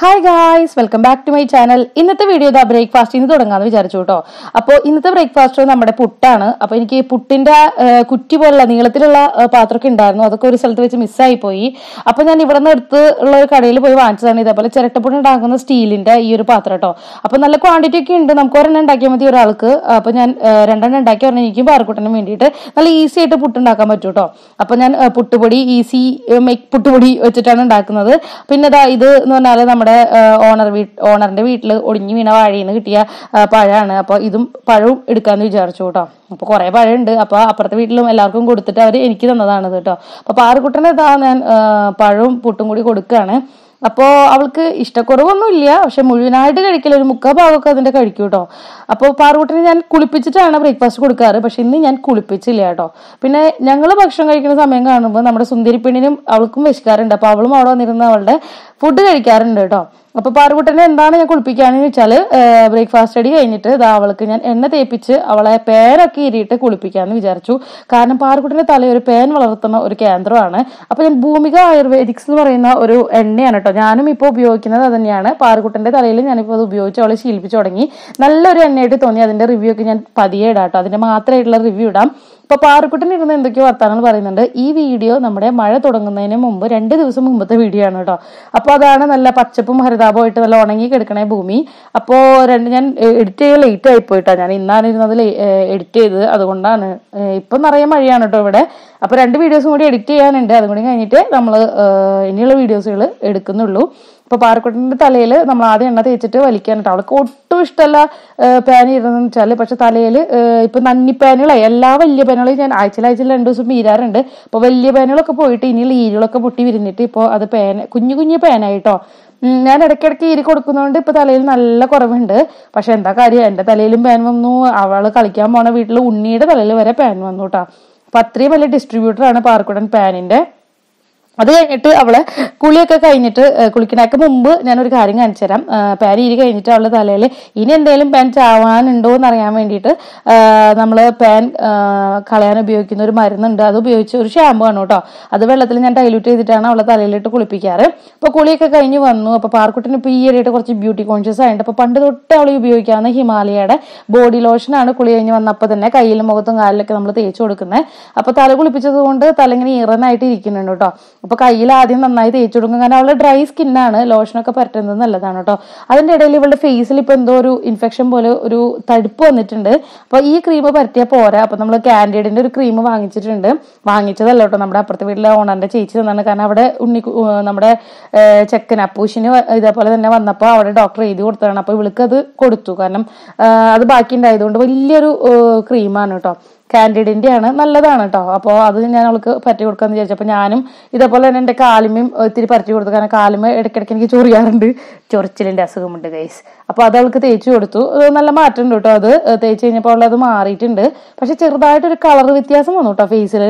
hi guys welcome back to my channel ഇന്നത്തെ video ഇതാ ബ്രേക്ക്ഫാസ്റ്റിൽ നിന്ന് തുടങ്ങാമെന്ന് വിചാരിച്ചു കേട്ടോ അപ്പോൾ ഇന്നത്തെ ബ്രേക്ക്ഫാസ്റ്റ് നമ്മുടെ പുട്ടാണ് അപ്പോൾ എനിക്ക് പുട്ടിൻ്റെ കുറ്റി പോലുള്ള നീളത്തിലുള്ള പാത്രമൊക്കെ ഉണ്ടായിരുന്നു അതൊക്കെ ഒരു സ്ഥലത്ത് വെച്ച് മിസ്സായി പോയി അപ്പോൾ ഞാൻ ഇവിടെ നിന്ന് അടുത്ത് ഉള്ള ഒരു കടയിൽ പോയി വാങ്ങിച്ചതാണ് ഇതേപോലെ ചിരട്ടപ്പുട്ട് ഉണ്ടാക്കുന്ന സ്റ്റീലിൻ്റെ ഈ ഒരു പാത്രം കേട്ടോ അപ്പോൾ നല്ല ക്വാണ്ടിറ്റി ഒക്കെ ഉണ്ട് നമുക്ക് ഒരെണ്ണം ഉണ്ടാക്കിയാൽ മതി ഒരാൾക്ക് അപ്പോൾ ഞാൻ രണ്ടെണ്ണം ഉണ്ടാക്കി പറഞ്ഞാൽ എനിക്കും പാറക്കൂട്ടനും വേണ്ടിയിട്ട് നല്ല ഈസി ആയിട്ട് പുട്ടുണ്ടാക്കാൻ പറ്റും കേട്ടോ അപ്പോൾ ഞാൻ പുട്ടുപൊടി ഈസി മെയ് പുട്ടുപൊടി വെച്ചിട്ടാണ് ഉണ്ടാക്കുന്നത് പിന്നെ ഇതാ ഇത് എന്ന് പറഞ്ഞാൽ നമ്മുടെ നമ്മുടെ ഓണർ വീട്ട് ഓണറിന്റെ വീട്ടിൽ ഒടിഞ്ഞു വീണ വാഴയിൽ നിന്ന് കിട്ടിയ പഴമാണ് അപ്പോൾ ഇതും പഴവും എടുക്കാമെന്ന് വിചാരിച്ചു കേട്ടോ അപ്പോൾ കുറേ പഴമുണ്ട് അപ്പോൾ അപ്പുറത്തെ വീട്ടിലും എല്ലാവർക്കും കൊടുത്തിട്ട് അവർ എനിക്ക് തന്നതാണത് കേട്ടോ അപ്പോൾ പാറുക്കുട്ടനെ ഇതാ ഞാൻ പഴവും പുട്ടും കൂടി കൊടുക്കുകയാണ് അപ്പോൾ അവൾക്ക് ഇഷ്ടക്കുറവൊന്നുമില്ല പക്ഷെ മുഴുവനായിട്ട് കഴിക്കില്ല ഒരു മുക്കാൽ ഭാഗമൊക്കെ അതിൻ്റെ കഴിക്കും കേട്ടോ അപ്പോൾ പാറുകുട്ടനെ ഞാൻ കുളിപ്പിച്ചിട്ടാണ് ബ്രേക്ക്ഫാസ്റ്റ് കൊടുക്കാറ് പക്ഷെ ഇന്ന് ഞാൻ കുളിപ്പിച്ചില്ല കേട്ടോ പിന്നെ ഞങ്ങൾ ഭക്ഷണം കഴിക്കുന്ന സമയം കാണുമ്പോൾ നമ്മുടെ സുന്ദരി പെണ്ണിനും അവൾക്കും വിശക്കാറുണ്ട് അപ്പോൾ അവളും അവിടെ വന്നിരുന്ന അവളുടെ ഫുഡ് കഴിക്കാറുണ്ട് കേട്ടോ അപ്പൊ പാറുകുട്ടനെ എന്താണ് ഞാൻ കുളിപ്പിക്കാന്ന് വെച്ചാൽ ബ്രേക്ക്ഫാസ്റ്റ് അടി കഴിഞ്ഞിട്ട് ഇതാ അവൾക്ക് ഞാൻ എണ്ണ തേപ്പിച്ച് അവളെ പേരൊക്കെ ഇരിയിട്ട് കുളിപ്പിക്കാന്ന് വിചാരിച്ചു കാരണം പാറുകുട്ടന്റെ തലയിൽ ഒരു പേൻ വളർത്തുന്ന ഒരു കേന്ദ്രമാണ് അപ്പൊ ഞാൻ ഭൂമിക ആയുർവേദിക്സ് എന്ന് പറയുന്ന ഒരു എണ്ണയാണ് കേട്ടോ ഞാനും ഇപ്പോൾ ഉപയോഗിക്കുന്നത് അത് തന്നെയാണ് പാറുകുട്ടന്റെ തലയിൽ ഞാനിപ്പോ അത് ഉപയോഗിച്ച് അവളെ ശീലിപ്പിച്ചു തുടങ്ങി നല്ലൊരു എണ്ണയായിട്ട് തോന്നി അതിന്റെ റിവ്യൂ ഒക്കെ ഞാൻ പതിയെ ഇടാം കേട്ടോ അതിന്റെ മാത്രമായിട്ടുള്ള റിവ്യൂ ഇടാം അപ്പോൾ പാറക്കുട്ടൻ ഇരുന്ന് എന്തൊക്കെയോ വർത്തമാനങ്ങൾ പറയുന്നുണ്ട് ഈ വീഡിയോ നമ്മുടെ മഴ തുടങ്ങുന്നതിന് മുമ്പ് രണ്ട് ദിവസം മുമ്പത്തെ വീഡിയോ ആണ് കേട്ടോ അപ്പോൾ അതാണ് നല്ല പച്ചപ്പും ഹരിതാപമായിട്ട് നല്ല ഉണങ്ങി കിടക്കണേ ഭൂമി അപ്പോൾ രണ്ട് ഞാൻ എഡിറ്റ് ചെയ്യാൻ ലേറ്റ് ആയി പോയിട്ടാ ഞാൻ ഇന്നാണ് ഇരുന്നത് എഡിറ്റ് ചെയ്ത് അതുകൊണ്ടാണ് ഇപ്പൊ നിറയെ മഴയാണ് കേട്ടോ ഇവിടെ അപ്പോൾ രണ്ട് വീഡിയോസും കൂടി എഡിറ്റ് ചെയ്യാനുണ്ട് അതും കൂടി കഴിഞ്ഞിട്ട് നമ്മൾ ഇനിയുള്ള വീഡിയോസുകൾ എടുക്കുന്നുള്ളൂ ഇപ്പൊ പാറക്കുട്ടൻ്റെ തലയിൽ നമ്മൾ ആദ്യം എണ്ണ തേച്ചിട്ട് വലിക്കാനിട്ട് അവൾക്ക് ഒട്ടും ഇഷ്ടമല്ല പാനി ഇടുന്നതെന്ന് വെച്ചാല് പക്ഷെ തലയിൽ ഇപ്പൊ നന്നി പാനുകളായി എല്ലാ വലിയ പാനുകളും ഞാൻ ആഴ്ചയിൽ ആഴ്ചയിൽ രണ്ട് ദിവസം വീരാറുണ്ട് അപ്പോൾ വലിയ പാനുകളൊക്കെ പോയിട്ട് ഇനി ഈരുകളൊക്കെ പൊട്ടി വിരിഞ്ഞിട്ട് ഇപ്പൊ അത് പേന കുഞ്ഞു കുഞ്ഞു പാനായിട്ടോ ഞാൻ ഇടയ്ക്കിടയ്ക്ക് ഈരി കൊടുക്കുന്നതുകൊണ്ട് ഇപ്പൊ തലയിൽ നല്ല കുറവുണ്ട് പക്ഷെ എന്താ കാര്യം എന്റെ തലയിലും പാൻ വന്നു അവള് കളിക്കാൻ പോണ വീട്ടിൽ ഉണ്ണിയുടെ തലയിൽ വരെ പാൻ വന്നു കേട്ടോ അപ്പൊ അത്രയും വലിയ ഡിസ്ട്രിബ്യൂട്ടറാണ് പാർക്കുടൻ പാനിന്റെ അത് കഴിഞ്ഞിട്ട് അവള് കുളിയൊക്കെ കഴിഞ്ഞിട്ട് കുളിക്കണക്ക് മുമ്പ് ഞാനൊരു കാര്യം കാണിച്ചു തരാം ഇരി കഴിഞ്ഞിട്ട് അവളുടെ തലയിൽ ഇനി എന്തെങ്കിലും പാൻ ചാവാനുണ്ടോ എന്ന് അറിയാൻ വേണ്ടിയിട്ട് നമ്മൾ പാൻ കളയാൻ ഉപയോഗിക്കുന്ന ഒരു മരുന്നുണ്ട് അത് ഉപയോഗിച്ച് ഒരു ഷാമ്പു ആണ് കേട്ടോ അത് വെള്ളത്തിൽ ഞാൻ ഡൈലൂട്ട് ചെയ്തിട്ടാണ് അവളെ തലയിലിട്ട് കുളിപ്പിക്കാറ് അപ്പോൾ കുളിയൊക്കെ കഴിഞ്ഞ് വന്നു അപ്പോൾ പാർക്കുട്ടിന് ഇപ്പോൾ ഈ കുറച്ച് ബ്യൂട്ടി കോൺഷ്യസ് ആയിട്ട് അപ്പോൾ പണ്ട് തൊട്ട് അവൾ ഉപയോഗിക്കാവുന്ന ഹിമാലയയുടെ ബോഡി ലോഷനാണ് കുളി കഴിഞ്ഞ് വന്നപ്പോൾ തന്നെ കയ്യിലും മുഖത്തും കാലിലൊക്കെ നമ്മൾ തേച്ച് കൊടുക്കുന്നത് അപ്പോൾ തല കുളിപ്പിച്ചത് കൊണ്ട് തല ഇങ്ങനെ ഇരിക്കുന്നുണ്ട് കേട്ടോ അപ്പൊ കയ്യിൽ ആദ്യം നന്നായി തേച്ചു കൊടുക്കും കാരണം അവള് ഡ്രൈ സ്കിന്നാണ് ലോഷനൊക്കെ പരട്ടുന്നത് നല്ലതാണ് കേട്ടോ അതിന്റെ ഇടയിൽ ഇവളുടെ ഫേസിൽ ഇപ്പൊ എന്തോ ഒരു ഇൻഫെക്ഷൻ പോലെ ഒരു തടുപ്പ് വന്നിട്ടുണ്ട് അപ്പൊ ഈ ക്രീം പരത്തിയാൽ പോരാ അപ്പൊ നമ്മൾ കാൻഡിഡിന്റെ ഒരു ക്രീം വാങ്ങിച്ചിട്ടുണ്ട് വാങ്ങിച്ചതല്ല കേട്ടോ നമ്മുടെ അപ്പുറത്തെ വീട്ടിലെ ഓണറിന്റെ ചേച്ചി തന്നാണ് കാരണം അവിടെ ഉണ്ണി നമ്മുടെ ചെക്കൻ അപ്പൂഷിന് ഇതേപോലെ തന്നെ വന്നപ്പോ അവിടെ ഡോക്ടർ എഴുതി കൊടുത്തതാണ് അപ്പൊ ഇവൾക്ക് അത് കൊടുത്തു കാരണം അത് ബാക്കി ഉണ്ടായതുകൊണ്ട് വലിയൊരു ക്രീമാണ് കേട്ടോ കാൻഡിഡിൻ്റെ ആണ് നല്ലതാണ് കേട്ടോ അപ്പോൾ അത് ഞാൻ അവൾക്ക് പറ്റി കൊടുക്കാമെന്ന് വിചാരിച്ചു അപ്പോൾ ഞാനും ഇതേപോലെ തന്നെ എൻ്റെ കാലിമയും ഇത്തിരി പറ്റി കൊടുത്തു കാരണം കാലിമ ഇടയ്ക്കിടയ്ക്ക് എനിക്ക് ചൊറിയാറുണ്ട് ചൊറിച്ചിലിൻ്റെ അസുഖമുണ്ട് ഗൈസ് അപ്പോൾ അത് അവൾക്ക് തേച്ച് കൊടുത്തു നല്ല ഉണ്ട് കേട്ടോ അത് തേച്ച് കഴിഞ്ഞപ്പോൾ അത് മാറിയിട്ടുണ്ട് പക്ഷെ ചെറുതായിട്ടൊരു കളർ വ്യത്യാസം വന്നു കേട്ടോ ഫേസിൽ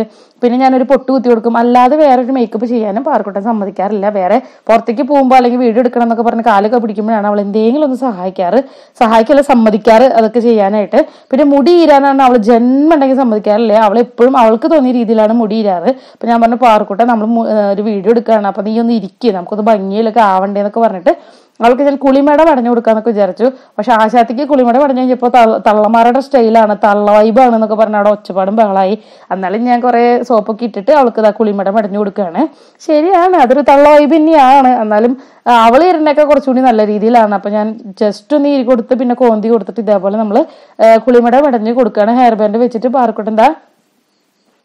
പിന്നെ ഞാനൊരു പൊട്ട് കുത്തി കൊടുക്കും അല്ലാതെ വേറെ ഒരു മേക്കപ്പ് ചെയ്യാനും പാർക്കുട്ടൻ സമ്മതിക്കാറില്ല വേറെ പുറത്തേക്ക് പോകുമ്പോൾ അല്ലെങ്കിൽ വീഡിയോ എടുക്കണം എന്നൊക്കെ പറഞ്ഞ് കാലൊക്കെ പിടിക്കുമ്പോഴാണ് അവൾ എന്തെങ്കിലും ഒന്ന് സഹായിക്കാറ് സഹായിക്കല്ല സമ്മതിക്കാറ് അതൊക്കെ ചെയ്യാനായിട്ട് പിന്നെ മുടി ഈരാനാണ് അവൾ ജന്മുണ്ടെങ്കിൽ സമ്മതിക്കാറില്ല അവൾ എപ്പോഴും അവൾക്ക് തോന്നിയ രീതിയിലാണ് മുടി ഈരാറ് അപ്പം ഞാൻ പറഞ്ഞു പാർക്കുട്ടൻ നമ്മൾ ഒരു വീഡിയോ എടുക്കുകയാണ് അപ്പം നീ ഒന്ന് ഇരിക്കുക നമുക്കൊന്ന് ഭംഗിയിലൊക്കെ ആവണ്ടേന്നൊക്കെ പറഞ്ഞിട്ട് അവൾക്ക് ഞാൻ കുളിമേട പറഞ്ഞു കൊടുക്കാന്നൊക്കെ വിചാരിച്ചു പക്ഷെ ആശാത്തിക്ക് കുളിമേട പറഞ്ഞു കഴിഞ്ഞപ്പോൾ തള്ളമാരുടെ സ്റ്റൈലാണ് തള്ള വൈബാണ് എന്നൊക്കെ പറഞ്ഞ അവിടെ ഒച്ചപ്പാടും ബഹളായി എന്നാലും ഞാൻ കുറെ സോപ്പൊക്കെ ഇട്ടിട്ട് അവൾക്ക് ഇതാ കുളിമേട പടഞ്ഞു കൊടുക്കുകയാണ് ശരിയാണ് അതൊരു തള്ള വൈബ് തന്നെയാണ് എന്നാലും അവൾ ഇരുന്നൊക്കെ കുറച്ചുകൂടി നല്ല രീതിയിലാണ് അപ്പൊ ഞാൻ ജസ്റ്റ് ഒന്ന് ഇരി കൊടുത്ത് പിന്നെ കോന്തി കൊടുത്തിട്ട് ഇതേപോലെ നമ്മൾ കുളിമട പടഞ്ഞ് കൊടുക്കുകയാണ് ഹെയർ ബാൻഡ് വെച്ചിട്ട് എന്താ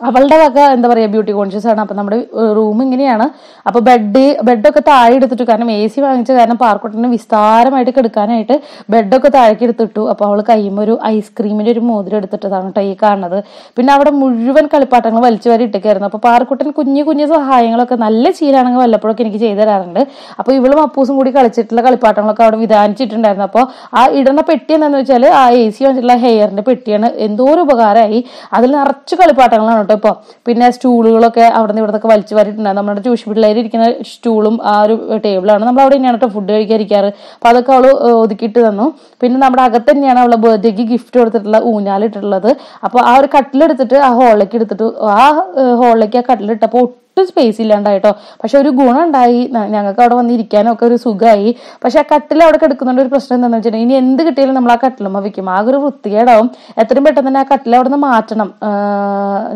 അവളുടെ വക എന്താ പറയുക ബ്യൂട്ടി കോൺഷ്യസ് ആണ് അപ്പം നമ്മുടെ റൂം ഇങ്ങനെയാണ് അപ്പോൾ ബെഡ് ബെഡൊക്കെ താഴെ എടുത്തിട്ടു കാരണം എ സി വാങ്ങിച്ച കാരണം പാർക്കോട്ടിന് വിസ്താരമായിട്ട് കിടക്കാനായിട്ട് ബെഡൊക്കെ താഴേക്ക് എടുത്തിട്ടു അപ്പോൾ അവൾ കയ്യുമ്പോൾ ഒരു ഐസ്ക്രീമിൻ്റെ ഒരു മോതിരം എടുത്തിട്ടതാണ് കേട്ടോ ഈ കാണുന്നത് പിന്നെ അവിടെ മുഴുവൻ കളിപ്പാട്ടങ്ങൾ വലിച്ചു വരെ ഇട്ടേക്കായിരുന്നു അപ്പോൾ പാർക്കുട്ടൻ കുഞ്ഞു കുഞ്ഞു സഹായങ്ങളൊക്കെ നല്ല വല്ലപ്പോഴും വല്ലപ്പോഴൊക്കെ എനിക്ക് ചെയ്തു തരാറുണ്ട് അപ്പോൾ ഇവളും അപ്പൂസും കൂടി കളിച്ചിട്ടുള്ള കളിപ്പാട്ടങ്ങളൊക്കെ അവിടെ വിധാനിച്ചിട്ടുണ്ടായിരുന്നു അപ്പോൾ ആ ഇടുന്ന പെട്ടി എന്താണെന്ന് വെച്ചാൽ ആ എ സി വെച്ചിട്ടുള്ള ഹെയറിൻ്റെ പെട്ടിയാണ് എന്തോ ഒരു ഉപകാരമായി അതിൽ നിറച്ച് കളിപ്പാട്ടങ്ങളാണ് കേട്ടോ ഇപ്പോൾ പിന്നെ സ്റ്റൂളുകളൊക്കെ അവിടെ നിന്ന് ഇവിടെ നിന്നൊക്കെ വലിച്ചു വരിട്ടുണ്ടായിരുന്നു നമ്മുടെ ട്യൂഷൻ പിള്ളേർ ഇരിക്കുന്ന സ്റ്റൂളും ആ ഒരു ടേബിളാണ് നമ്മൾ അവിടെ തന്നെയാണ് കേട്ടോ ഫുഡ് ഇരിക്കാറ് അപ്പോൾ അതൊക്കെ അവൾ ഒതുക്കിയിട്ട് തന്നു പിന്നെ നമ്മുടെ അകത്ത് തന്നെയാണ് അവളെ ബർത്ത്ഡേക്ക് ഗിഫ്റ്റ് കൊടുത്തിട്ടുള്ള ഊഞ്ഞാലിട്ടുള്ളത് അപ്പോൾ ആ ഒരു കട്ടിലെടുത്തിട്ട് ആ ഹോളിലേക്ക് എടുത്തിട്ട് ആ ഹോളിലേക്ക് ആ കട്ടിലിട്ടപ്പോൾ ഒട്ടും സ്പേസ് ഇല്ലാണ്ടായിട്ടോ പക്ഷെ ഒരു ഗുണം ഉണ്ടായി ഞങ്ങൾക്ക് അവിടെ വന്നിരിക്കാനൊക്കെ ഒരു സുഖമായി പക്ഷെ ആ കട്ടിൽ അവിടെ കിടക്കുന്നുണ്ട് ഒരു പ്രശ്നം എന്താണെന്ന് വെച്ചിട്ടുണ്ടെങ്കിൽ ഇനി എന്ത് കിട്ടിയാലും നമ്മൾ ആ കട്ടിലുമ്മ വെക്കും ആ ഒരു വൃത്തികേടാവും എത്രയും പെട്ടെന്ന് തന്നെ ആ കട്ടിൽ അവിടെ നിന്ന് മാറ്റണം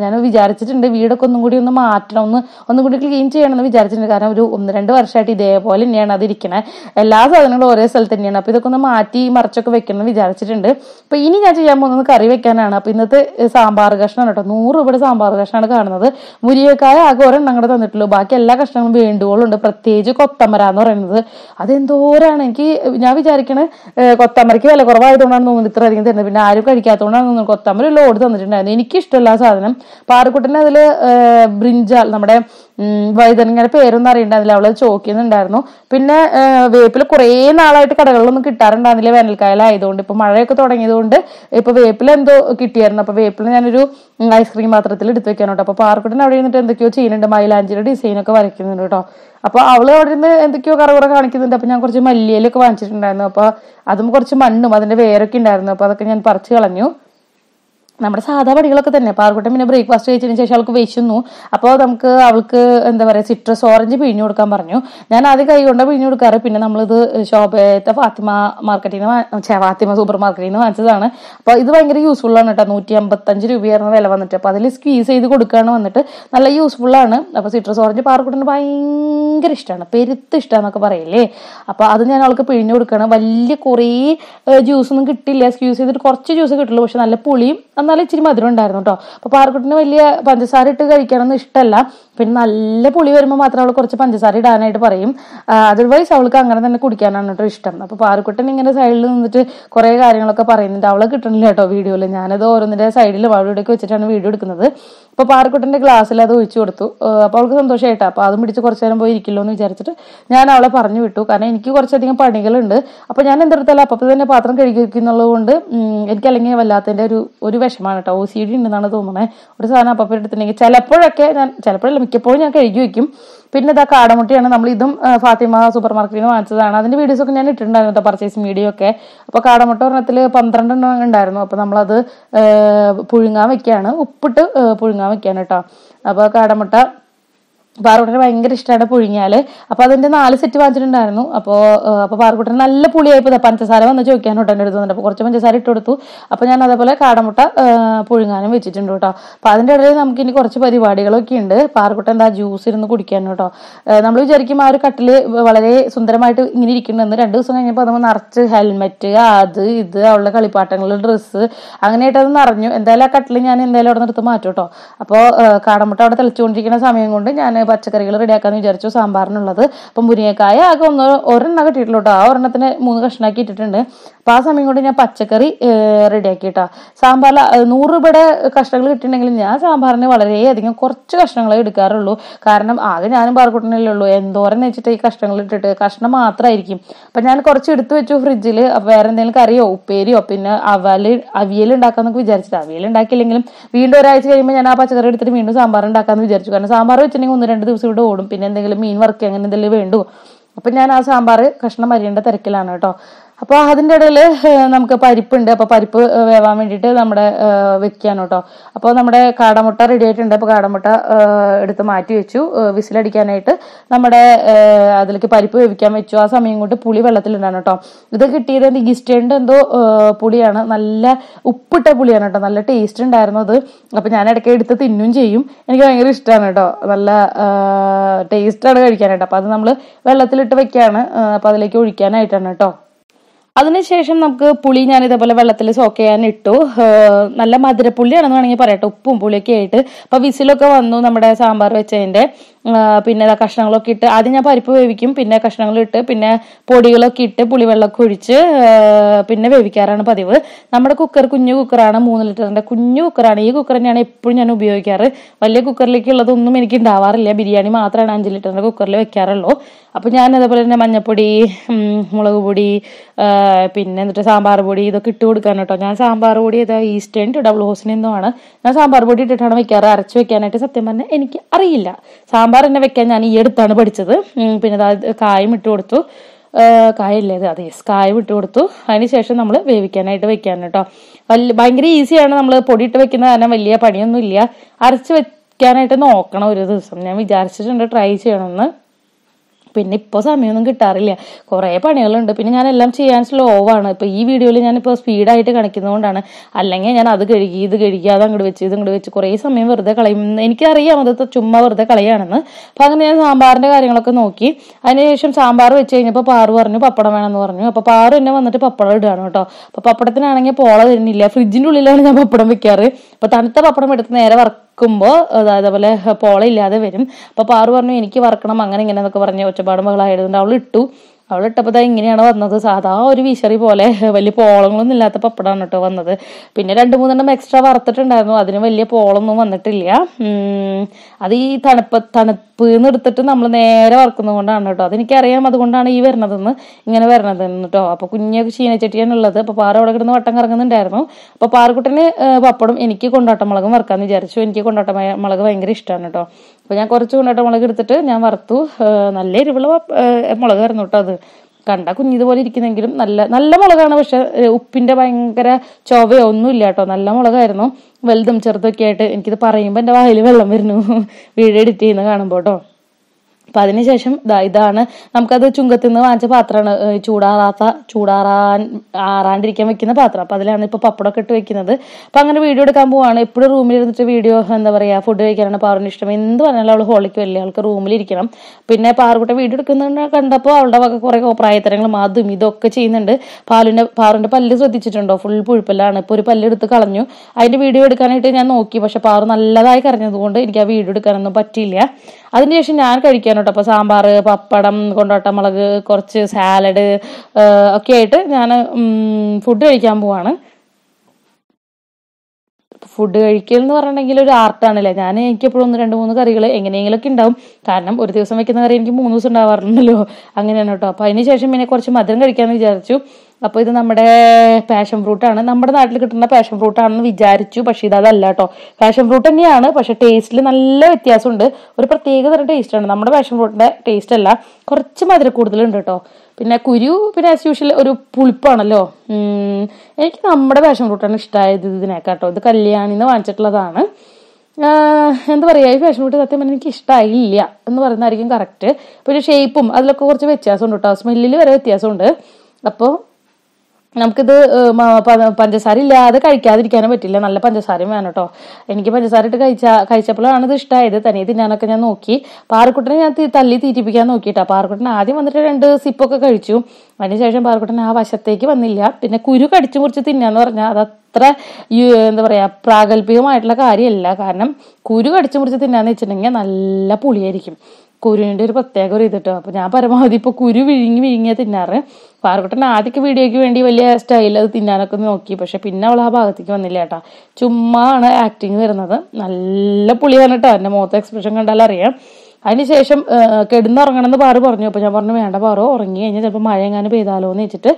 ഞാൻ വിചാരിച്ചിട്ടുണ്ട് വീടൊക്കെ ഒന്നും കൂടി ഒന്ന് മാറ്റണം ഒന്ന് ഒന്നും കൂടി ക്ലീൻ ചെയ്യണം എന്ന് വിചാരിച്ചിട്ടുണ്ട് കാരണം ഒരു ഒന്ന് രണ്ട് വർഷമായിട്ട് ഇതേപോലെ തന്നെയാണ് അത് ഇരിക്കണേ എല്ലാ സാധനങ്ങളും ഒരേ സ്ഥലത്ത് തന്നെയാണ് അപ്പോൾ ഇതൊക്കെ ഒന്ന് മാറ്റി മറിച്ചൊക്കെ വെക്കണം എന്ന് വിചാരിച്ചിട്ടുണ്ട് അപ്പോൾ ഇനി ഞാൻ ചെയ്യാൻ പോകുന്നത് കറി വെക്കാനാണ് അപ്പോൾ ഇന്നത്തെ സാമ്പാർ കഷ്ണം കേട്ടോ നൂറ് രൂപയുടെ സാമ്പാർ കഷ്ണമാണ് കാണുന്നത് മുരിയക്കായ ആകെ ഒരെണ്ണം കഷ്ണം തന്നിട്ടുള്ളൂ ബാക്കി എല്ലാ കഷ്ണങ്ങളും വേണ്ടുകളുണ്ട് പ്രത്യേകിച്ച് കൊത്തമര എന്ന് പറയുന്നത് അതെന്തോരാണ് എനിക്ക് ഞാൻ വിചാരിക്കണേ കൊത്തമരയ്ക്ക് വില കുറവായതുകൊണ്ടാണ് തോന്നുന്നത് ഇത്ര അധികം തരുന്നത് പിന്നെ ആരും കഴിക്കാത്തതുകൊണ്ടാണ് തോന്നുന്നത് കൊത്തമര ലോഡ് തന്നിട്ടുണ്ടായിരുന്നു എനിക്കിഷ്ടമല്ല ആ സാധനം പാറക്കുട്ടനെ അതിൽ ബ്രിഞ്ചാൽ നമ്മുടെ വഴുതനങ്ങയുടെ പേരൊന്നും അറിയണ്ടായിരുന്നില്ല അവള് ചോദിക്കുന്നുണ്ടായിരുന്നു പിന്നെ വേപ്പിൽ കുറേ നാളായിട്ട് കടകളിലൊന്നും കിട്ടാറുണ്ടായില്ല വേനൽക്കാലായതുകൊണ്ട് ഇപ്പൊ മഴയൊക്കെ തുടങ്ങിയതുകൊണ്ട് ഇപ്പൊ വേപ്പിൽ എന്തോ കിട്ടിയായിരുന്നു അപ്പൊ വേപ്പിൽ ഞാനൊരു ഐസ്ക്രീം പാത്രത്തിൽ എടുത്തു വെക്കാൻ കേട്ടോ അപ്പൊ പാർക്കുട്ടൻ അവിടെ നിന്നിട്ട് എന്തൊക്കെയോ ചെയ്യുന്നുണ്ട് മൈലാഞ്ചിയുടെ ഡിസൈനൊക്കെ വരയ്ക്കുന്നുണ്ട് കേട്ടോ അപ്പൊ അവള് അവിടെ നിന്ന് എന്തൊക്കെയോ കറകുറ കാണിക്കുന്നുണ്ട് അപ്പൊ ഞാൻ കുറച്ച് മല്ലിയിലൊക്കെ വാങ്ങിച്ചിട്ടുണ്ടായിരുന്നു അപ്പൊ അതും കുറച്ച് മണ്ണും അതിന്റെ വേരൊക്കെ ഉണ്ടായിരുന്നു അപ്പൊ അതൊക്കെ ഞാൻ പറിച്ചു കളഞ്ഞു നമ്മുടെ സാധാ പടികളൊക്കെ തന്നെ പാർക്കുട്ടൻ പിന്നെ ബ്രേക്ക്ഫാസ്റ്റ് കഴിച്ചതിന് ശേഷം അവൾക്ക് വിശന്നു അപ്പോൾ നമുക്ക് അവൾക്ക് എന്താ പറയുക സിട്രസ് ഓറഞ്ച് പിഴിഞ്ഞു കൊടുക്കാൻ പറഞ്ഞു ഞാൻ ആദ്യം കൈ കൊണ്ട് പിഴിഞ്ഞു കൊടുക്കാറ് പിന്നെ നമ്മളിത് ഷോപത്തെ ഫാത്തിമ മാർക്കറ്റിൽ നിന്ന് ഫാത്തിമ സൂപ്പർ മാർക്കറ്റിൽ നിന്ന് വാങ്ങിച്ചതാണ് അപ്പോൾ ഇത് ഭയങ്കര യൂസ്ഫുൾ ആണ് കേട്ടോ നൂറ്റി അമ്പത്തഞ്ച് രൂപയായിരുന്നു വില വന്നിട്ട് അപ്പോൾ അതിൽ സ്ക്വീസ് ചെയ്ത് കൊടുക്കുകയാണ് വന്നിട്ട് നല്ല യൂസ്ഫുൾ ആണ് അപ്പോൾ സിട്രസ് ഓറഞ്ച് പാർക്കുട്ടന് ഭയങ്കര ഇഷ്ടമാണ് പെരുത്ത് ഇഷ്ടമെന്നൊക്കെ പറയില്ലേ അപ്പോൾ അത് ഞാൻ അവൾക്ക് പിഴിഞ്ഞു കൊടുക്കുകയാണ് വലിയ കുറേ ജ്യൂസൊന്നും കിട്ടില്ല സ്ക്യൂസ് ചെയ്തിട്ട് കുറച്ച് ജ്യൂസ് കിട്ടുള്ളൂ പക്ഷെ നല്ല പുളിയും എന്നാലും ഇച്ചിരി മധുരം ഉണ്ടായിരുന്നു കേട്ടോ അപ്പോൾ പാറക്കുട്ടിന് വലിയ പഞ്ചസാര ഇട്ട് കഴിക്കണമെന്ന് ഇഷ്ടമല്ല പിന്നെ നല്ല പുളി വരുമ്പോൾ മാത്രം അവൾ കുറച്ച് പഞ്ചസാര ഇടാനായിട്ട് പറയും അതർവൈസ് അവൾക്ക് അങ്ങനെ തന്നെ കുടിക്കാനാണ് കേട്ടോ ഇഷ്ടം അപ്പോൾ പാറക്കുട്ടൻ ഇങ്ങനെ സൈഡിൽ നിന്നിട്ട് കുറേ കാര്യങ്ങളൊക്കെ പറയുന്നുണ്ട് അവളെ കിട്ടണില്ല കേട്ടോ വീഡിയോയിൽ ഞാനത് ഓരോന്നിൻ്റെ സൈഡിലും അവിടെ ഇവിടെയൊക്കെ വെച്ചിട്ടാണ് വീഡിയോ എടുക്കുന്നത് അപ്പോൾ പാറക്കുട്ടൻ്റെ ഗ്ലാസ്സിൽ അത് ഒഴിച്ചു കൊടുത്തു അപ്പോൾ അവൾക്ക് സന്തോഷമായിട്ടാണ് അപ്പോൾ അതും പിടിച്ച് കുറച്ച് നേരം പോയി ഇരിക്കില്ലോ എന്ന് വിചാരിച്ചിട്ട് ഞാൻ അവളെ പറഞ്ഞു വിട്ടു കാരണം എനിക്ക് കുറച്ചധികം പണികളുണ്ട് അപ്പോൾ ഞാൻ എന്തെടുത്താലും അപ്പം തന്നെ പാത്രം കഴുകി എനിക്ക് കൊണ്ട് എനിക്കല്ലെങ്കിൽ വല്ലാത്തതിൻ്റെ ഒരു ഒരു വിഷമാണ് കേട്ടോ ഒ സി ഡി ഉണ്ടെന്നാണ് തോന്നുന്നത് ഒരു സാധനം അപ്പം എടുത്തിട്ടുണ്ടെങ്കിൽ ചിലപ്പോഴൊക്കെ ഞാൻ ചിലപ്പോഴല്ല മിക്കപ്പോഴും ഞാൻ കഴുകി വയ്ക്കും പിന്നെ ഇതാ കാടമുട്ടിയാണ് നമ്മൾ ഇതും ഫാത്തിമ സൂപ്പർ മാർക്കറ്റിൽ നിന്ന് വാങ്ങിച്ചതാണ് അതിന്റെ വീഡിയോസ് ഒക്കെ ഞാൻ ഇട്ടിട്ടുണ്ടായിരുന്നു കേട്ടോ പർച്ചേസ് വീഡിയോ ഒക്കെ അപ്പോൾ കാടമുട്ട ഒരെണ്ണത്തിൽ പന്ത്രണ്ടെണ്ണം ഉണ്ടായിരുന്നു അപ്പോൾ നമ്മളത് പുഴുങ്ങാൻ വെക്കുകയാണ് ഉപ്പിട്ട് പുഴുങ്ങാൻ വെക്കുകയാണ് കേട്ടോ അപ്പോൾ കാടമുട്ട പാറുകുട്ടന് ഭയങ്കര ഇഷ്ടമാണ് പുഴിഞ്ഞാല് അപ്പൊ അതിന്റെ നാല് സെറ്റ് വാങ്ങിച്ചിട്ടുണ്ടായിരുന്നു അപ്പോ അപ്പൊ പാറുകുട്ടന് നല്ല പുളിയായിപ്പോ പഞ്ചസാര വന്ന് ചോദിക്കാൻ ഉടനെ എടുത്തു അപ്പോൾ കുറച്ച് പഞ്ചസാര ഇട്ട് കൊടുത്തു അപ്പൊ ഞാൻ അതേപോലെ കാടമുട്ട പുഴുങ്ങാനും വെച്ചിട്ടുണ്ട് കേട്ടോ അപ്പൊ അതിന്റെ ഇടയിൽ നമുക്ക് ഇനി കുറച്ച് പരിപാടികളൊക്കെ ഉണ്ട് പാറുകുട്ടൻ എന്താ ജ്യൂസ് ഇരുന്ന് കുടിക്കാൻ കേട്ടോ നമ്മൾ വിചാരിക്കും ആ ഒരു കട്ടിൽ വളരെ സുന്ദരമായിട്ട് ഇങ്ങനെ ഇരിക്കുന്നുണ്ടെന്ന് രണ്ട് ദിവസം കഴിഞ്ഞപ്പോൾ നമ്മൾ നിറച്ച് ഹെൽമെറ്റ് അത് ഇത് അവളുടെ കളിപ്പാട്ടങ്ങൾ ഡ്രസ്സ് അങ്ങനെയായിട്ട് അത് നിറഞ്ഞു എന്തായാലും ആ കട്ടിൽ ഞാൻ എന്തായാലും അവിടെ എടുത്ത് മാറ്റും കേട്ടോ അപ്പോൾ കാടമുട്ട അവിടെ തെളിച്ചുകൊണ്ടിരിക്കുന്ന സമയം കൊണ്ട് ഞാൻ പച്ചക്കറികൾ റെഡിയാക്കാന്ന് വിചാരിച്ചു സാമ്പാറിനുള്ളത് അപ്പം മുരിങ്ങക്കായ ആകെ ഒന്ന് ഒരെണ്ണ കിട്ടിയിട്ടുള്ളൂ കേട്ടോ ആ ഒരെണ്ണത്തിന് മൂന്ന് കഷ്ണാക്കി ഇട്ടിട്ടുണ്ട് അപ്പൊ ആ സമയം കൊണ്ട് ഞാൻ പച്ചക്കറി ആക്കി കേട്ടോ സാമ്പാറിൽ നൂറ് രൂപയുടെ കഷ്ണങ്ങൾ കിട്ടിയിട്ടുണ്ടെങ്കിൽ ഞാൻ സാമ്പാറിന് വളരെയധികം കുറച്ച് കഷ്ണങ്ങളെ എടുക്കാറുള്ളൂ കാരണം ആകെ ഞാനും പാറക്കൂട്ടനല്ലേ ഉള്ളൂ എന്തോരം വെച്ചിട്ട് ഈ കഷ്ണങ്ങൾ ഇട്ടിട്ട് കഷ്ണം മാത്രമായിരിക്കും അപ്പൊ ഞാൻ കുറച്ച് എടുത്തു വെച്ചു ഫ്രിഡ്ജിൽ വേറെ എന്തെങ്കിലും കറിയോ ഉപ്പേരിയോ പിന്നെ അവല് അവിയൽ ഉണ്ടാക്കാമെന്നൊക്കെ വിചാരിച്ചിട്ട് അവിയൽ ഉണ്ടാക്കിയില്ലെങ്കിലും വീണ്ടും ഒരാഴ്ച കഴിയുമ്പോൾ ഞാൻ ആ പച്ചക്കറി എടുത്തിട്ട് വീണ്ടും സാമ്പാർ ഉണ്ടാക്കാന്ന് വിചാരിച്ചു കാരണം സാമ്പാർ വെച്ചിട്ടുണ്ടെങ്കിൽ ഒന്ന് രണ്ട് ദിവസം ഇവിടെ ഓടും പിന്നെ എന്തെങ്കിലും മീൻ വർക്ക് അങ്ങനെ എന്തെങ്കിലും വേണ്ടു അപ്പൊ ഞാൻ ആ സാമ്പാർ കഷ്ണം അരിയേണ്ട തിരക്കിലാണ് കേട്ടോ അപ്പോൾ അതിൻ്റെ ഇടയിൽ നമുക്ക് പരിപ്പുണ്ട് അപ്പോൾ പരിപ്പ് വേവാൻ വേണ്ടിയിട്ട് നമ്മുടെ വെക്കുകയാണ് കേട്ടോ അപ്പോൾ നമ്മുടെ കാടമുട്ട റെഡി ആയിട്ടുണ്ട് അപ്പോൾ കാടമുട്ട എടുത്ത് മാറ്റി വെച്ചു വിസിലടിക്കാനായിട്ട് നമ്മുടെ അതിലേക്ക് പരിപ്പ് വേവിക്കാൻ വെച്ചു ആ സമയം കൊണ്ട് പുളി വെള്ളത്തിലുണ്ടാണ് കേട്ടോ ഇത് കിട്ടിയത് ഈസ്റ്റേണിൻ്റെ എന്തോ പുളിയാണ് നല്ല ഉപ്പിട്ട പുളിയാണ് കേട്ടോ നല്ല ടേസ്റ്റ് ഉണ്ടായിരുന്നു അത് അപ്പോൾ ഞാൻ ഇടയ്ക്ക് എടുത്ത് തിന്നും ചെയ്യും എനിക്ക് ഭയങ്കര ഇഷ്ടമാണ് കേട്ടോ നല്ല ടേസ്റ്റാണ് കഴിക്കാനായിട്ട് അപ്പോൾ അത് നമ്മൾ വെള്ളത്തിലിട്ട് വെക്കുകയാണ് അപ്പോൾ അതിലേക്ക് ഒഴിക്കാനായിട്ടാണ് കേട്ടോ അതിനുശേഷം നമുക്ക് പുളി ഞാൻ ഇതേപോലെ വെള്ളത്തിൽ സോക്ക് ചെയ്യാൻ ഇട്ടു നല്ല മധുരപ്പുള്ളിയാണെന്ന് വേണമെങ്കിൽ പറയട്ടെ ഉപ്പും പുളിയൊക്കെ ആയിട്ട് അപ്പോൾ വിസിലൊക്കെ വന്നു നമ്മുടെ സാമ്പാർ വെച്ചതിൻ്റെ പിന്നെ കഷ്ണങ്ങളൊക്കെ ഇട്ട് ആദ്യം ഞാൻ പരിപ്പ് വേവിക്കും പിന്നെ ഇട്ട് പിന്നെ പൊടികളൊക്കെ ഇട്ട് പുളിവെള്ളമൊക്കെ ഒഴിച്ച് പിന്നെ വേവിക്കാറാണ് പതിവ് നമ്മുടെ കുക്കർ കുഞ്ഞു കുക്കറാണ് മൂന്ന് ലിറ്ററിൻ്റെ കുഞ്ഞു കുക്കറാണ് ഈ കുക്കർ തന്നെയാണ് എപ്പോഴും ഞാൻ ഉപയോഗിക്കാറ് വലിയ കുക്കറിലേക്ക് ഉള്ളതൊന്നും എനിക്ക് ഉണ്ടാവാറില്ല ബിരിയാണി മാത്രമാണ് അഞ്ച് ലിറ്ററിൻ്റെ കുക്കറിൽ വെക്കാറുള്ളൂ അപ്പോൾ ഞാൻ അതേപോലെ തന്നെ മഞ്ഞപ്പൊടി മുളക് പൊടി പിന്നെ എന്നിട്ട് സാമ്പാർ പൊടി ഇതൊക്കെ ഇട്ട് കൊടുക്കാൻ കേട്ടോ ഞാൻ സാമ്പാർ പൊടി ഏതാ ഈസ്റ്റേൺ ടു ഡബ്ല്യു ഹോസിനെന്നുമാണ് ഞാൻ സാമ്പാർ പൊടി ഇട്ടിട്ടാണ് വെക്കാറ് അരച്ച് വെക്കാനായിട്ട് സത്യം പറഞ്ഞാൽ എനിക്ക് അറിയില്ല സാമ്പാർ സാമ്പാർ തന്നെ വെക്കാൻ ഞാൻ ഈ അടുത്താണ് പഠിച്ചത് പിന്നെ കായം ഇട്ട് കൊടുത്തു കായല്ലേ അതെ കായം ഇട്ട് കൊടുത്തു അതിന് ശേഷം നമ്മൾ വേവിക്കാനായിട്ട് വെക്കാനാണ് കേട്ടോ വലിയ ഭയങ്കര ഈസിയാണ് നമ്മൾ ഇട്ട് വെക്കുന്ന കാരണം വലിയ പണിയൊന്നും ഇല്ല അരച്ച് വെക്കാനായിട്ട് നോക്കണം ഒരു ദിവസം ഞാൻ വിചാരിച്ചിട്ടുണ്ട് ട്രൈ ചെയ്യണമെന്ന് പിന്നെ ഇപ്പോൾ സമയമൊന്നും കിട്ടാറില്ല കുറേ പണികളുണ്ട് പിന്നെ ഞാൻ എല്ലാം ചെയ്യാൻ സ്ലോ ആണ് ഇപ്പോൾ ഈ വീഡിയോയിൽ ഞാനിപ്പോൾ സ്പീഡായിട്ട് കാണിക്കുന്നതുകൊണ്ടാണ് അല്ലെങ്കിൽ ഞാൻ അത് കഴുകി ഇത് കഴുകി അത് അങ്ങോട്ട് വെച്ച് ഇത് അങ്ങോട്ട് വെച്ച് കുറേ സമയം വെറുതെ കളയും എനിക്കറിയാം അത് ചുമ്മാ വെറുതെ കളയാണെന്ന് അപ്പം അങ്ങനെ ഞാൻ സാമ്പാറിൻ്റെ കാര്യങ്ങളൊക്കെ നോക്കി അതിനുശേഷം സാമ്പാർ വെച്ച് കഴിഞ്ഞപ്പോൾ പാറു പറഞ്ഞു പപ്പടം വേണമെന്ന് പറഞ്ഞു അപ്പോൾ പാറു എന്നെ വന്നിട്ട് പപ്പടം ഇടുകയാണ് കേട്ടോ അപ്പോൾ പപ്പടത്തിനാണെങ്കിൽ പോള തരുന്നില്ല ഫ്രിഡ്ജിൻ്റെ ഉള്ളിലാണ് ഞാൻ പപ്പടം വെക്കാറ് അപ്പോൾ തണുത്ത പപ്പടം എടുത്ത് നേരെ വർക്ക് വറക്കുമ്പോൾ അതേപോലെ പോളയില്ലാതെ വരും അപ്പോൾ പാറു പറഞ്ഞു എനിക്ക് വറക്കണം അങ്ങനെ ഇങ്ങനെ എന്നൊക്കെ പറഞ്ഞ് ഒറ്റപ്പാടും ബഹളമായതുകൊണ്ട് അവൾ ഇട്ടു അവൾ ഇട്ടപ്പോൾ ഇങ്ങനെയാണ് വന്നത് സാധാ ഒരു വിശറി പോലെ വലിയ പോളങ്ങളൊന്നും ഇല്ലാത്ത പപ്പടമാണ് കേട്ടോ വന്നത് പിന്നെ രണ്ട് മൂന്നെണ്ണം എക്സ്ട്രാ വറുത്തിട്ടുണ്ടായിരുന്നു അതിന് വലിയ പോളൊന്നും വന്നിട്ടില്ല അത് ഈ തണുപ്പ് തണുപ്പ് നിന്ന് എടുത്തിട്ട് നമ്മൾ നേരെ വറുക്കുന്നത് കൊണ്ടാണ് കേട്ടോ അതെനിക്കറിയാം അതുകൊണ്ടാണ് ഈ വരണതെന്ന് ഇങ്ങനെ വരണതെന്ന് കേട്ടോ അപ്പോൾ കുഞ്ഞൊക്കെ ചീനച്ചട്ടിയാണുള്ളത് അപ്പോൾ പാറ അവിടെ കിടന്ന് വട്ടം കറങ്ങുന്നുണ്ടായിരുന്നു അപ്പോൾ പാറക്കുട്ടന് പപ്പടും എനിക്ക് കൊണ്ടാട്ടം മുളകും വറുക്കാമെന്ന് വിചാരിച്ചു എനിക്ക് കൊണ്ടാട്ടം മുളക് ഭയങ്കര ഇഷ്ടമാണ് കേട്ടോ അപ്പോൾ ഞാൻ കുറച്ച് മുളക് എടുത്തിട്ട് ഞാൻ വറുത്തു നല്ല എരിവുള്ള മുളക് ആയിരുന്നു കേട്ടോ അത് കണ്ട കുഞ്ഞിതുപോലെ ഇരിക്കുന്നെങ്കിലും നല്ല നല്ല മുളകാണ് പക്ഷെ ഉപ്പിന്റെ ഭയങ്കര ചൊവയോ ഒന്നും ഇല്ല കേട്ടോ നല്ല മുളകായിരുന്നു വലുതും ചെറുതൊക്കെ ആയിട്ട് എനിക്കിത് പറയുമ്പോൾ എൻ്റെ വായിൽ വെള്ളം വരുന്നു വീഡിയോ എഡിറ്റ് ചെയ്യുന്ന കാണുമ്പോൾ കേട്ടോ അപ്പൊ അതിനുശേഷം ഇതാണ് നമുക്കത് ചുങ്കത്തിൽ നിന്ന് വാങ്ങിച്ച പാത്രമാണ് ചൂടാറാത്ത ചൂടാറാൻ ആറാണ്ടിരിക്കാൻ വെക്കുന്ന പാത്രം അപ്പൊ അതിലാണ് ഇപ്പൊ പപ്പടമൊക്കെ ഇട്ട് വെക്കുന്നത് അപ്പൊ അങ്ങനെ വീഡിയോ എടുക്കാൻ പോവാണ് എപ്പോഴും റൂമിൽ ഇരുന്നിട്ട് വീഡിയോ എന്താ പറയാ ഫുഡ് കഴിക്കാനാണ് പാറിന് ഇഷ്ടം എന്ത് പറഞ്ഞാലും അവള് ഹോളിക്ക് വലിയ ആൾക്ക് റൂമിലിരിക്കണം പിന്നെ പാറുകുട്ടെ വീഡിയോ എടുക്കുന്ന കണ്ടപ്പോൾ അവളുടെ വക കുറെ പ്രായത്തരങ്ങളും അതും ഇതൊക്കെ ചെയ്യുന്നുണ്ട് പാലിന്റെ പാറിന്റെ പല്ല് ശ്രദ്ധിച്ചിട്ടുണ്ടോ ഫുൾ പുഴുപ്പല്ലാണ് ഇപ്പൊ ഒരു പല്ലെടുത്ത് കളഞ്ഞു അതിന്റെ വീഡിയോ എടുക്കാനായിട്ട് ഞാൻ നോക്കി പക്ഷെ പാറു നല്ലതായി കരഞ്ഞതുകൊണ്ട് എനിക്ക് ആ വീഡിയോ എടുക്കാനൊന്നും പറ്റിയില്ല അതിനുശേഷം ഞാൻ കഴിക്കാൻ കഴിക്കാൻ അപ്പോൾ സാമ്പാർ പപ്പടം കൊണ്ടോട്ട മുളക് കുറച്ച് സാലഡ് ഒക്കെ ആയിട്ട് ഞാൻ ഫുഡ് കഴിക്കാൻ പോവാണ് ഫുഡ് കഴിക്കൽ എന്ന് പറഞ്ഞിട്ടുണ്ടെങ്കിൽ ഒരു ആർട്ടാണല്ലേ ഞാൻ എനിക്ക് എപ്പോഴും ഒന്ന് രണ്ട് മൂന്ന് കറികൾ എങ്ങനെയെങ്കിലുമൊക്കെ ഉണ്ടാവും കാരണം ഒരു ദിവസം വെക്കുന്ന കറി എനിക്ക് മൂന്ന് ദിവസം ഉണ്ടാവാറുണ്ടല്ലോ അങ്ങനെയാണ് കേട്ടോ അപ്പോൾ അതിന് ശേഷം പിന്നെ കുറച്ച് മധുരം കഴിക്കാമെന്ന് വിചാരിച്ചു അപ്പോൾ ഇത് നമ്മുടെ പാഷൻ ഫ്രൂട്ടാണ് നമ്മുടെ നാട്ടിൽ കിട്ടുന്ന പാഷൻ ഫ്രൂട്ടാണെന്ന് വിചാരിച്ചു പക്ഷേ ഇത് അതല്ല കേട്ടോ പാഷൻ ഫ്രൂട്ട് തന്നെയാണ് പക്ഷെ ടേസ്റ്റിൽ നല്ല വ്യത്യാസമുണ്ട് ഒരു പ്രത്യേക തരം ടേസ്റ്റാണ് നമ്മുടെ പാഷൻ ഫ്രൂട്ടിൻ്റെ ടേസ്റ്റ് അല്ല കുറച്ച് മധുര കൂടുതലുണ്ട് കേട്ടോ പിന്നെ കുരു പിന്നെ ആസ് യൂഷ്വൽ ഒരു പുളിപ്പാണല്ലോ എനിക്ക് നമ്മുടെ പാഷൻ ഫ്രൂട്ടാണ് ഇഷ്ടമായത് ഇതിനേക്കാട്ടോ ഇത് കല്യാണിന്ന് വാങ്ങിച്ചിട്ടുള്ളതാണ് എന്താ പറയുക ഈ ഫാഷൻ ഫ്രൂട്ട് സത്യം പറഞ്ഞാൽ എനിക്ക് ഇഷ്ടമായില്ല എന്ന് പറയുന്നതായിരിക്കും കറക്റ്റ് പിന്നെ ഷേപ്പും അതിലൊക്കെ കുറച്ച് വ്യത്യാസമുണ്ട് കേട്ടോ സ്മെല്ലിൽ വരെ വ്യത്യാസമുണ്ട് അപ്പോൾ നമുക്കിത് പഞ്ചസാര ഇല്ലാതെ കഴിക്കാതിരിക്കാനും പറ്റില്ല നല്ല പഞ്ചസാരയും വേണം കേട്ടോ എനിക്ക് പഞ്ചസാര ഇട്ട് കഴിച്ച കഴിച്ചപ്പോഴാണ് ഇത് ഇഷ്ടമായത് തനിയെ തിന്നാനൊക്കെ ഞാൻ നോക്കി പാറക്കുട്ടനെ ഞാൻ തല്ലി തീറ്റിപ്പിക്കാൻ നോക്കിയിട്ടാ പാറക്കുട്ടൻ ആദ്യം വന്നിട്ട് രണ്ട് സിപ്പൊക്കെ കഴിച്ചു അതിനുശേഷം പാറക്കുട്ടൻ ആ വശത്തേക്ക് വന്നില്ല പിന്നെ കുരു കടിച്ചു മുറിച്ച് തിന്നാന്ന് പറഞ്ഞാൽ അത് അത്ര എന്താ പറയുക പ്രാഗൽഭികമായിട്ടുള്ള കാര്യമല്ല കാരണം കുരു കടിച്ചു മുറിച്ച് തിന്നാന്ന് വെച്ചിട്ടുണ്ടെങ്കിൽ നല്ല പുളിയായിരിക്കും കുരുവിൻ്റെ ഒരു പ്രത്യേക ഒരു കേട്ടോ അപ്പോൾ ഞാൻ പരമാവധി ഇപ്പോൾ കുരു വിഴുങ്ങി വിഴുങ്ങിയാൽ തിന്നാറ് പാറക്കുട്ടൻ ആദ്യമൊക്കെ വീഡിയോയ്ക്ക് വേണ്ടി വലിയ സ്റ്റൈൽ അത് തിന്നാനൊക്കെ നോക്കി പക്ഷെ പിന്നെ അവൾ ആ ഭാഗത്തേക്ക് വന്നില്ല കേട്ടോ ചുമ്മാ ആണ് ആക്ടിങ് വരുന്നത് നല്ല പുളിയാണ് കേട്ടോ എൻ്റെ മുഖത്തെ എക്സ്പ്രഷൻ കണ്ടാൽ അറിയാം അതിനുശേഷം കിടന്നുറങ്ങണമെന്ന് പാറു പറഞ്ഞു അപ്പോൾ ഞാൻ പറഞ്ഞു വേണ്ട പാറോ ഉറങ്ങി കഴിഞ്ഞാൽ ചിലപ്പോൾ മഴ എങ്ങാനും പെയ്താലോ എന്ന് വെച്ചിട്ട്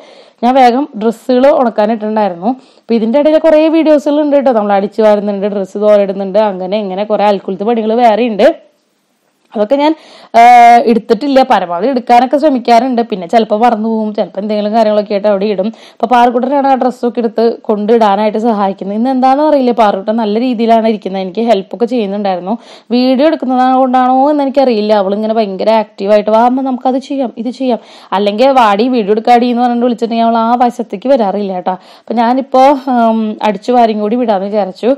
ഞാൻ വേഗം ഡ്രസ്സുകൾ ഉണക്കാനിട്ടുണ്ടായിരുന്നു അപ്പോൾ ഇതിൻ്റെ ഇടയിൽ കുറേ വീഡിയോസുകൾ ഉണ്ട് കേട്ടോ നമ്മൾ അടിച്ചു വരുന്നുണ്ട് ഡ്രസ്സ് തോരിടുന്നുണ്ട് അങ്ങനെ ഇങ്ങനെ കുറേ അൽക്കുലത്ത് പണികൾ വേറെ ഉണ്ട് അതൊക്കെ ഞാൻ എടുത്തിട്ടില്ല പരമാവധി എടുക്കാനൊക്കെ ശ്രമിക്കാറുണ്ട് പിന്നെ ചിലപ്പോൾ മറന്നു പോകും ചിലപ്പോൾ എന്തെങ്കിലും കാര്യങ്ങളൊക്കെ ആയിട്ട് അവിടെ ഇടും അപ്പോൾ പാറുക്കുട്ടനാണ് ആ ഡ്രസ്സൊക്കെ എടുത്ത് കൊണ്ടിടാനായിട്ട് സഹായിക്കുന്നത് ഇന്ന് എന്താണെന്ന് അറിയില്ല പാറുക്കുട്ടൻ നല്ല രീതിയിലാണ് ഇരിക്കുന്നത് എനിക്ക് ഹെൽപ്പൊക്കെ ചെയ്യുന്നുണ്ടായിരുന്നു വീഡിയോ എടുക്കുന്നതാണ് കൊണ്ടാണോ എന്ന് എനിക്കറിയില്ല അവളിങ്ങനെ ഭയങ്കര ആക്റ്റീവായിട്ട് വാ നമുക്ക് നമുക്കത് ചെയ്യാം ഇത് ചെയ്യാം അല്ലെങ്കിൽ വാടി വീഡിയോ എടുക്കാടി എന്ന് പറഞ്ഞിട്ട് വിളിച്ചിട്ടുണ്ടെങ്കിൽ അവൾ ആ വശത്തേക്ക് വരാറില്ല കേട്ടോ അപ്പം ഞാനിപ്പോൾ അടിച്ചു വാരും കൂടി വിടാമെന്ന് വിചാരിച്ചു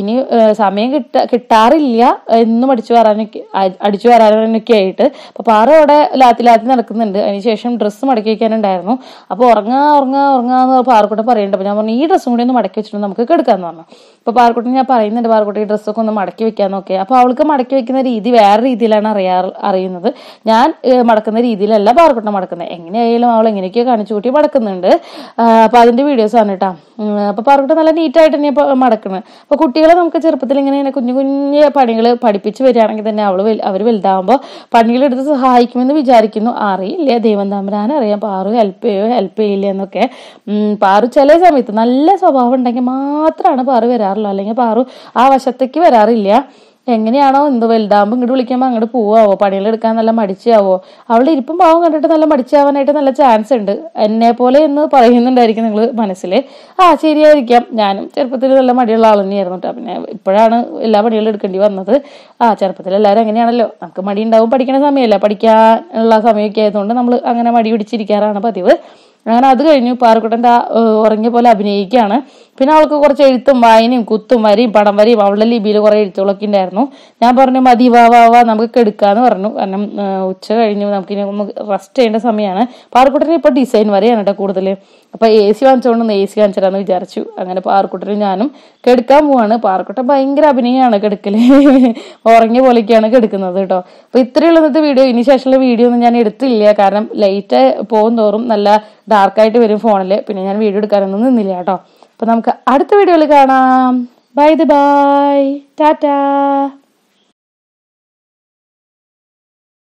ഇനി സമയം കിട്ട കിട്ടാറില്ല എന്നും അടിച്ചു വാരാനൊക്കെ അടിച്ചു അടിച്ചു വരാനൊക്കെ ആയിട്ട് അപ്പോൾ പാറ അവിടെ ലാത്തി ലാത്തി നടക്കുന്നുണ്ട് അതിനുശേഷം ഡ്രസ്സ് മടക്കി വയ്ക്കാനുണ്ടായിരുന്നു അപ്പോൾ ഉറങ്ങാ ഉറങ്ങാ ഉറങ്ങാന്ന് പാറക്കുട്ടൻ പറയുന്നുണ്ട് അപ്പോൾ ഞാൻ പറഞ്ഞു ഈ ഡ്രസ്സും കൂടി ഒന്ന് മടക്കി വെച്ചിട്ടുണ്ട് നമുക്ക് കെടുക്കാന്ന് പറഞ്ഞു അപ്പോൾ പാറക്കുട്ടൻ ഞാൻ പറയുന്നുണ്ട് പാറക്കുട്ടി ഈ ഡ്രസ്സൊക്കെ ഒന്ന് മടക്കി വെക്കാന്നൊക്കെ അപ്പോൾ അവൾക്ക് മടക്കി വെക്കുന്ന രീതി വേറെ രീതിയിലാണ് അറിയാ അറിയുന്നത് ഞാൻ മടക്കുന്ന രീതിയിലല്ല പാറക്കുട്ടൻ മടക്കുന്നത് എങ്ങനെയായാലും അവൾ എങ്ങനെയൊക്കെയോ കാണിച്ചു കൂട്ടി മടക്കുന്നുണ്ട് അപ്പോൾ വീഡിയോസ് ആണ് കേട്ടോ അപ്പോൾ പാറക്കുട്ടൻ നല്ല നീറ്റായിട്ട് തന്നെ മടക്കുന്നത് അപ്പോൾ കുട്ടികളെ നമുക്ക് ചെറുപ്പത്തിൽ ഇങ്ങനെ കുഞ്ഞു കുഞ്ഞു പണികൾ പഠിപ്പിച്ച് വരികയാണെങ്കിൽ തന്നെ അവൾ അവർ വലുതാകുമ്പോൾ പണികളെടുത്ത് സഹായിക്കുമെന്ന് വിചാരിക്കുന്നു അറിയില്ല ദൈവം തമ്പരാനും അറിയാം പാറു ഹെൽപ്പ് ചെയ്യോ ഹെൽപ്പ് ചെയ്യില്ല എന്നൊക്കെ പാറു ചില സമയത്ത് നല്ല സ്വഭാവം ഉണ്ടെങ്കിൽ മാത്രമാണ് പാറു വരാറുള്ളൂ അല്ലെങ്കിൽ പാറു ആ വശത്തേക്ക് വരാറില്ല എങ്ങനെയാണോ എന്ത് വലുതാകുമ്പോൾ ഇങ്ങോട്ട് വിളിക്കുമ്പോൾ അങ്ങോട്ട് പോവാവോ പണികളെടുക്കാൻ നല്ല മടിച്ചാവോ അവളുടെ ഇരിപ്പം പാവം കണ്ടിട്ട് നല്ല മടിച്ചാവാനായിട്ട് നല്ല ചാൻസ് ഉണ്ട് എന്നെ പോലെ എന്ന് പറയുന്നുണ്ടായിരിക്കും നിങ്ങൾ മനസ്സിൽ ആ ശരിയായിരിക്കാം ഞാനും ചെറുപ്പത്തിൽ നല്ല മടിയുള്ള ആൾ തന്നെയായിരുന്നു കേട്ടോ പിന്നെ ഇപ്പോഴാണ് എല്ലാ പണികളും എടുക്കേണ്ടി വന്നത് ആ ചെറുപ്പത്തിൽ എല്ലാവരും അങ്ങനെയാണല്ലോ നമുക്ക് മടി ഉണ്ടാവും പഠിക്കണ സമയമല്ല പഠിക്കാനുള്ള സമയമൊക്കെ ആയതുകൊണ്ട് നമ്മൾ അങ്ങനെ മടി പിടിച്ചിരിക്കാറാണ് പതിവ് അങ്ങനെ അത് കഴിഞ്ഞു പാറക്കുട്ടൻ്റെ ഉറങ്ങിയ പോലെ അഭിനയിക്കുകയാണ് പിന്നെ അവൾക്ക് കുറച്ച് എഴുത്തും വായനയും കുത്തും വരയും പടം വരയും അവളുടെ ലിപിയിൽ കുറെ എഴുത്തുകളൊക്കെ ഉണ്ടായിരുന്നു ഞാൻ പറഞ്ഞു മതി വാ വാ വാ നമുക്ക് കെടുക്കാന്ന് പറഞ്ഞു കാരണം ഉച്ച കഴിഞ്ഞു ഇനി ഒന്ന് റെസ്റ്റ് ചെയ്യേണ്ട സമയമാണ് പാറക്കുട്ടന് ഇപ്പൊ ഡിസൈൻ വരെയാണ് കേട്ടോ കൂടുതൽ അപ്പോൾ എ സി വാങ്ങിച്ചുകൊണ്ടൊന്ന് എ സി വാങ്ങിച്ചിട്ടാന്ന് വിചാരിച്ചു അങ്ങനെ പാറക്കുട്ടനും ഞാനും കെടുക്കാൻ പോവാണ് പാറക്കുട്ടൻ ഭയങ്കര അഭിനയമാണ് കെടുക്കൽ ഉറങ്ങിയ പോലെയൊക്കെയാണ് കെടുക്കുന്നത് കേട്ടോ അപ്പോൾ ഇത്രയുള്ള ഇന്നത്തെ വീഡിയോ ഇനി ശേഷമുള്ള വീഡിയോ ഒന്നും ഞാൻ എടുത്തില്ല കാരണം ലൈറ്റ് പോകും തോറും നല്ല ഡാർക്കായിട്ട് വരും ഫോണിൽ പിന്നെ ഞാൻ വീഡിയോ എടുക്കാനൊന്നും നിന്നില്ല കേട്ടോ അപ്പോൾ നമുക്ക് അടുത്ത വീഡിയോയിൽ കാണാം ബൈ ദ ബൈ ടാറ്റാ